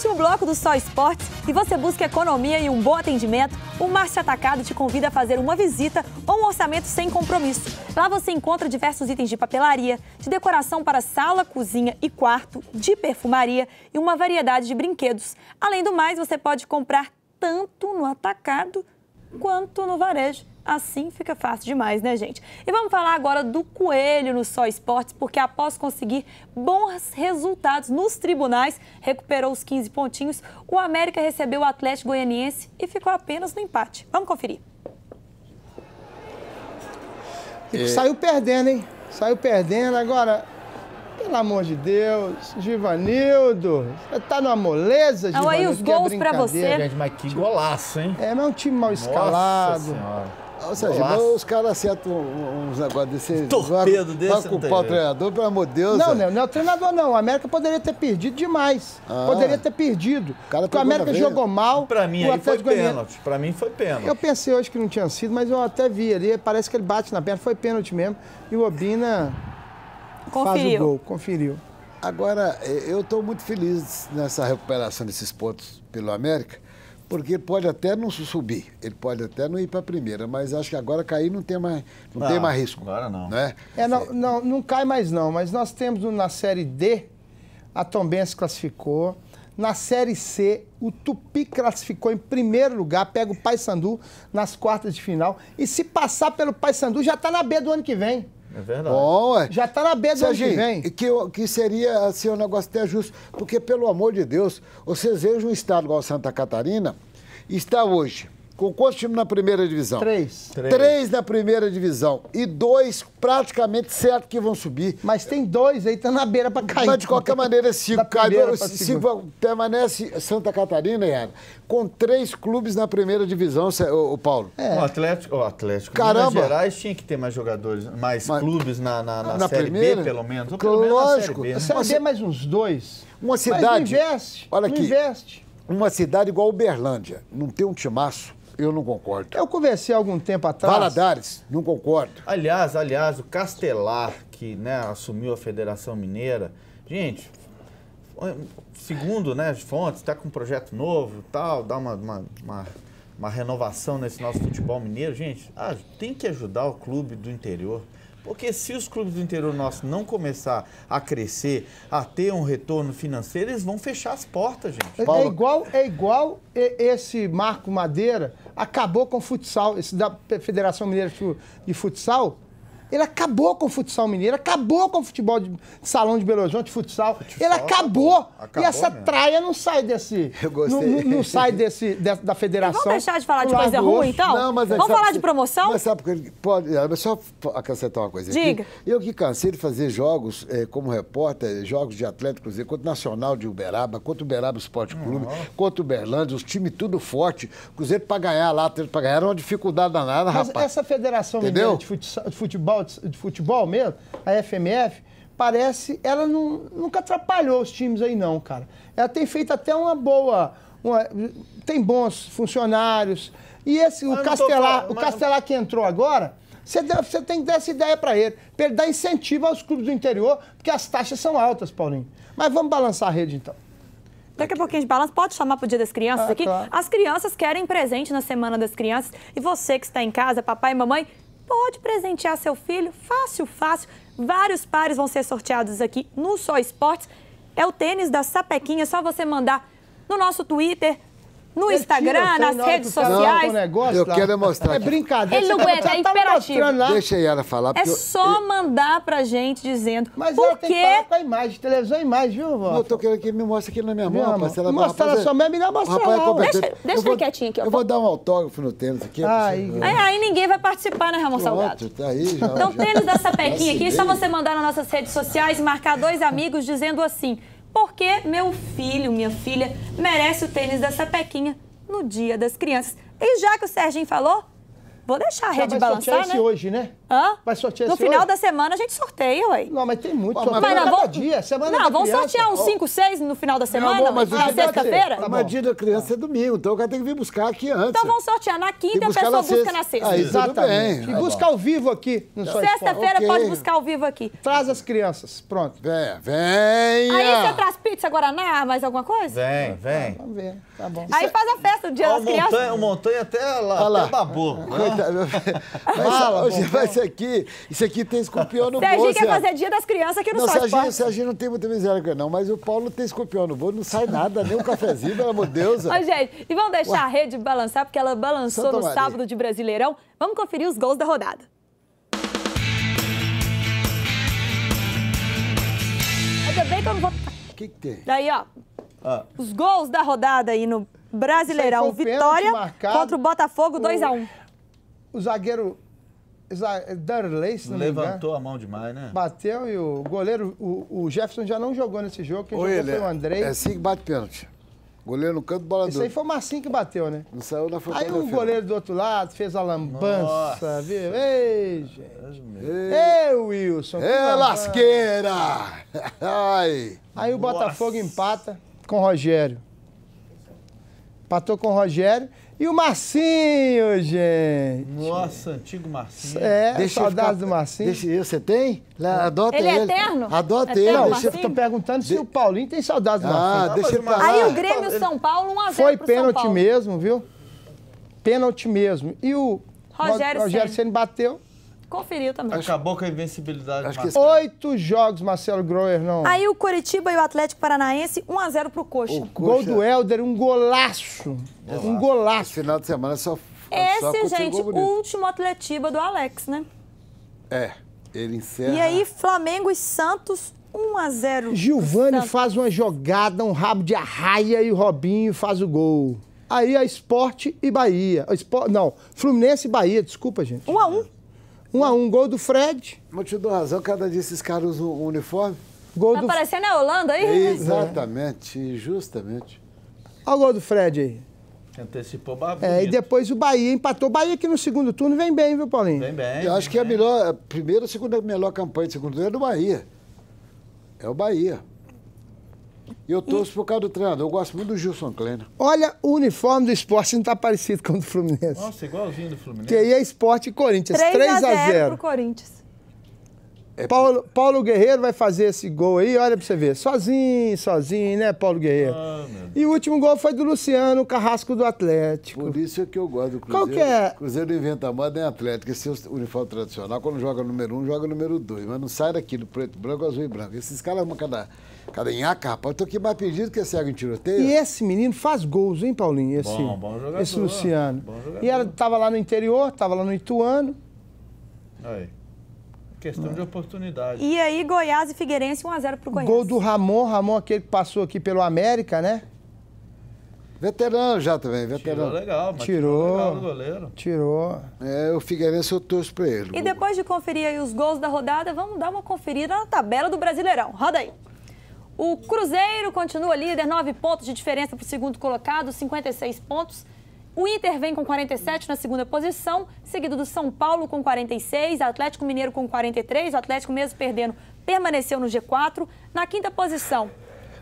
último bloco do Só Esportes e você busca economia e um bom atendimento, o Márcio Atacado te convida a fazer uma visita ou um orçamento sem compromisso. Lá você encontra diversos itens de papelaria, de decoração para sala, cozinha e quarto, de perfumaria e uma variedade de brinquedos. Além do mais, você pode comprar tanto no atacado quanto no varejo. Assim fica fácil demais, né, gente? E vamos falar agora do coelho no Só Esportes, porque após conseguir bons resultados nos tribunais, recuperou os 15 pontinhos, o América recebeu o Atlético Goianiense e ficou apenas no empate. Vamos conferir. É... Saiu perdendo, hein? Saiu perdendo. Agora, pelo amor de Deus, Givanildo, tá numa moleza, Givanildo. Olha aí os é gols é pra você. Gente, mas que golaço, hein? É, mas é um time mal escalado. Ou seja, os caras acertam uns negócios desse. Torpedo desse. Vai culpar o treinador, pelo amor de Deus. Não, é. não, não é o treinador, não. O América poderia ter perdido demais. Ah, poderia ter perdido. O cara porque o América jogou mal. Pra mim, aí foi pênalti. Pra mim, foi pênalti. Eu pensei hoje que não tinha sido, mas eu até vi ali. Parece que ele bate na perna. Foi pênalti mesmo. E o Obina Conferiu. faz o gol, conferiu. Agora, eh, eu estou muito feliz nessa recuperação desses pontos pelo América, porque ele pode até não subir, ele pode até não ir para a primeira, mas acho que agora cair não tem mais, não, tem ah, mais risco. Agora não. Né? É, não, não, não cai mais não, mas nós temos na Série D, a Tombense classificou, na Série C, o Tupi classificou em primeiro lugar, pega o Paysandu nas quartas de final, e se passar pelo Paysandu já está na B do ano que vem. É verdade. Bom, Já está na B do que vem. Que, que seria assim, um negócio até justo. Porque, pelo amor de Deus, vocês vejam um estado igual Santa Catarina, está hoje com quantos times na primeira divisão? Três. Três. Três. na primeira divisão. E dois praticamente certo que vão subir. Mas tem dois aí, tá na beira pra cair. Mas de qualquer maneira, cinco. Caiu, cinco permanece Santa Catarina, Yara, com três clubes na primeira divisão, o Paulo. É. O Atlético, o Atlético Caramba. Minas Gerais tinha que ter mais jogadores, mais Mas, clubes na, na, na, ah, na Série primeira? B, pelo menos. Ou pelo Lógico. Menos na série B, né? É mais uns dois. Uma cidade... Mas não investe. Olha não aqui. investe. Uma cidade igual Uberlândia. Não tem um timaço eu não concordo. Eu conversei algum tempo atrás. Valadares, não concordo. Aliás, aliás, o Castelar, que né, assumiu a Federação Mineira, gente, segundo né, as fontes, está com um projeto novo tal, dá uma, uma, uma, uma, renovação nesse nosso futebol mineiro. Gente, ah, tem que ajudar o clube do interior. Porque se os clubes do interior nosso não começar a crescer, a ter um retorno financeiro, eles vão fechar as portas, gente. É Paulo... É igual, é igual esse Marco Madeira acabou com o futsal. esse da Federação Mineira de Futsal ele acabou com o futsal mineiro, acabou com o futebol de salão de Belo Horizonte, futsal. futsal ele acabou. acabou. acabou e essa mesmo. traia não sai desse. Eu gostei. Não, não sai desse, da federação. Vamos deixar de falar de coisa ruim, então? Não, mas é Vamos falar de promoção? Mas sabe porque pode. É, só acrescentar uma coisa Diga. Aqui. Eu que cansei de fazer jogos é, como repórter, jogos de Atlético Cruzeiro, contra o Nacional de Uberaba, contra o Uberaba Esporte Clube, uhum. contra o Uberlândia, os times tudo forte. Cruzeiro para ganhar lá, para ganhar era uma dificuldade danada, mas rapaz. Essa federação Entendeu? mineira de futebol Mundial de, de Futebol mesmo, a FMF, parece, ela não, nunca atrapalhou os times aí não, cara. Ela tem feito até uma boa, uma, tem bons funcionários. E esse, mas o Castelar, falando, mas... o Castelar que entrou agora, você, deve, você tem que dar essa ideia para ele, para ele dar incentivo aos clubes do interior, porque as taxas são altas, Paulinho. Mas vamos balançar a rede então. Daqui a pouquinho de balanço, pode chamar para o Dia das Crianças ah, aqui. As crianças querem presente na Semana das Crianças. E você que está em casa, papai e mamãe, pode presentear seu filho, fácil, fácil. Vários pares vão ser sorteados aqui no Só Esportes. É o tênis da Sapequinha, é só você mandar no nosso Twitter, no Instagram, nas redes tá sociais. Negócio, eu quero é mostrar. É brincadeira. Ele não tá- aguenta, tá é imperativo. Deixa ela falar. É só mandar pra gente dizendo Mas por quê. tem que com a imagem, televisão é imagem, viu, vó? Eu tô querendo que me mostre aqui na minha mão, rapaz. Mostra ela só me dá mostra ela. Deixa ele quietinho aqui. Eu vou dar um autógrafo no tênis aqui. É, aí ninguém vai participar, né, Ramon Salgado? Então, tênis da pequinha aqui, é só você mandar nas nossas redes sociais, marcar dois amigos dizendo assim porque meu filho, minha filha, merece o tênis da Sapequinha no Dia das Crianças. E já que o Serginho falou, Vou deixar a rede balançar, né? Vai sortear né? hoje, né? Hã? Vai sortear No final hoje? da semana a gente sorteia, ué. Não, mas tem muito. sorteio. Mas não, vão... dia, semana não, sortear uns 5, 6 no final da semana? Não, mas na sexta-feira? Tá mas dia da criança é domingo, então o cara tem que vir buscar aqui antes. Então vamos sortear na quinta e a pessoa busca sexta. na sexta. Ah, exatamente. E tá buscar ao vivo aqui no Sexta-feira pode buscar ao vivo aqui. Traz as crianças, pronto. vem vem Aí você traz pizza, Guaraná, mais alguma coisa? Vem, vem. Vamos ver, tá bom. Aí faz a festa do dia das crianças. O montanha até lá, lá babou. Né? mas, Fala, mas isso aqui, isso aqui tem escorpião no Serginho bolso. Serginho quer assim, fazer dia das crianças aqui no não, Serginho, Serginho não tem muita miséria com ele, não, mas o Paulo tem escorpião no bolso, não sai nada, nem um cafezinho, pelo amor de Deus. gente, e vamos deixar Ué. a rede balançar, porque ela balançou Santa no Maria. sábado de Brasileirão. Vamos conferir os gols da rodada. Ainda bem que eu não vou... O que, que tem? Daí, ó, ah. Os gols da rodada aí no Brasileirão. Vitória contra o Botafogo, 2x1 o zagueiro Darley, se não Levantou a mão demais, né? Bateu e o goleiro, o, o Jefferson já não jogou nesse jogo, quem Ô, jogou ele, foi o Andrei. É assim que bate pênalti. Goleiro no canto, bola Isso aí foi o Marcinho que bateu, né? Não saiu na fronteira. Aí o um goleiro do outro lado fez a lambança, Nossa. viu? Ei, gente. Ei, Wilson. Ei, lasqueira. Ai. Aí o Botafogo empata com o Rogério. Empatou com o Rogério e o Marcinho, gente. Nossa, antigo Marcinho. É, deixa saudades ficar... do Marcinho. Deixa, você tem? Adota ele. É ele é eterno? Adota ele. deixa, tô perguntando de... se o Paulinho tem saudades do ah, Marcinho. Ah, deixa ele pra Aí o Grêmio São Paulo, 1 a 0 Foi pênalti mesmo, viu? Pênalti mesmo. E o Rogério, Rogério Senna bateu conferiu também. Acabou com a invencibilidade. Acho que... Oito jogos, Marcelo Groer, não. Aí o Coritiba e o Atlético Paranaense, 1x0 pro Coxa. O Coxa. Gol do Helder, um golaço. golaço. É um golaço. Esse final de semana só Esse, só gente, o último Atletiba do Alex, né? É, ele encerra... E aí, Flamengo e Santos, 1 a 0. Gilvani faz uma jogada, um rabo de arraia e o Robinho faz o gol. Aí a Esporte e Bahia. Esporte, não, Fluminense e Bahia, desculpa, gente. 1 a 1. 1 um a 1 um, gol do Fred. Mas te dou razão, cada dia esses caras usam o uniforme. Gol tá do... parecendo a Holanda aí? Exatamente, é. justamente. Olha o gol do Fred aí. Antecipou bonito. É, e depois o Bahia empatou. O Bahia que no segundo turno vem bem, viu, Paulinho? Vem bem. Eu acho é bem. que a melhor, a primeira, a segunda, melhor campanha de segundo turno é do Bahia. É o Bahia. Eu torço e... por causa do treinador. Eu gosto muito do Gilson Kleina. Olha, o uniforme do esporte não tá parecido com o do Fluminense. Nossa, igualzinho do Fluminense. Que aí é esporte e Corinthians. 3, 3 a 0, 0 pro Corinthians. É... Paulo, Paulo Guerreiro vai fazer esse gol aí, olha pra você ver. Sozinho, sozinho, né, Paulo Guerreiro? Ah, e o último gol foi do Luciano, o carrasco do Atlético. Por isso é que eu gosto do Cruzeiro. Qual que é? Cruzeiro inventa a moda em é Atlético. Esse é o uniforme tradicional, quando joga número um, joga número dois. Mas não sai daqui do preto branco, azul e branco. Esses caras, uma cada em rapaz, eu tô aqui mais perdido que é cego em tiroteio. E esse menino faz gols, hein, Paulinho? Esse, bom, bom jogador. Esse Luciano. Bom jogador. E ela tava lá no interior, tava lá no Ituano. Aí. Questão de oportunidade. E aí, Goiás e Figueirense 1x0 pro Goiás. Gol do Ramon, Ramon, aquele que passou aqui pelo América, né? Veterano já também, veterano. Tirou legal, mas tirou, tirou legal do goleiro. Tirou. É, o Figueirense eu torço pra ele. E depois de conferir aí os gols da rodada, vamos dar uma conferida na tabela do Brasileirão. Roda aí. O Cruzeiro continua líder, 9 pontos de diferença para o segundo colocado, 56 pontos. O Inter vem com 47 na segunda posição, seguido do São Paulo com 46, Atlético Mineiro com 43, o Atlético mesmo perdendo permaneceu no G4. Na quinta posição,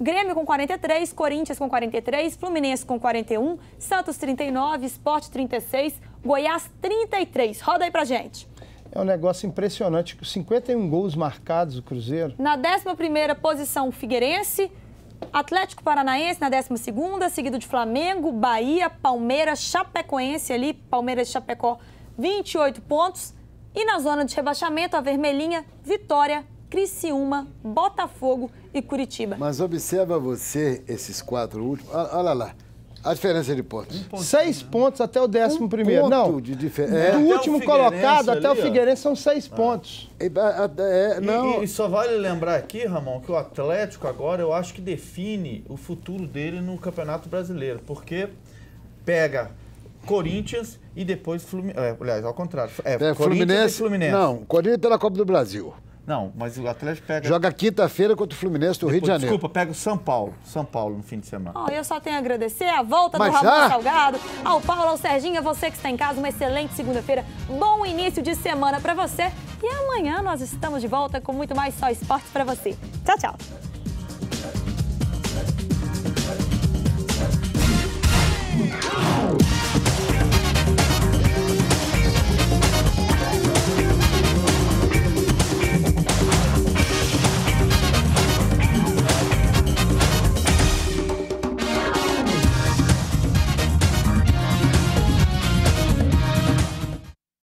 Grêmio com 43, Corinthians com 43, Fluminense com 41, Santos 39, Sport 36, Goiás 33. Roda aí pra gente. É um negócio impressionante. 51 gols marcados o Cruzeiro. Na 11ª posição, Figueirense. Atlético Paranaense na 12ª, seguido de Flamengo, Bahia, Palmeiras, Chapecoense ali, Palmeiras e Chapecó, 28 pontos. E na zona de rebaixamento, a Vermelhinha, Vitória, Criciúma, Botafogo e Curitiba. Mas observa você esses quatro últimos. Ah, olha lá. A diferença de pontos. Um ponto, seis né? pontos até o décimo um primeiro. não. Difer... É. Do último colocado até o Figueirense são seis ah. pontos. E, é, não... E, e, só vale lembrar aqui, Ramon, que o Atlético agora eu acho que define o futuro dele no Campeonato Brasileiro. Porque pega Corinthians e depois Fluminense. É, aliás, ao contrário. É, Fluminense, é, Corinthians e Fluminense. Não, Corinthians pela Copa do Brasil. Não, mas o Atlético pega. Joga quinta-feira contra o Fluminense do Depois, Rio de Janeiro. Desculpa, pega o São Paulo. São Paulo no fim de semana. Oh, eu só tenho a agradecer a volta mas do Ramon já? Salgado, ao Paulo, ao Serginho, a você que está em casa. Uma excelente segunda-feira. Bom início de semana para você. E amanhã nós estamos de volta com muito mais só esporte para você. Tchau, tchau.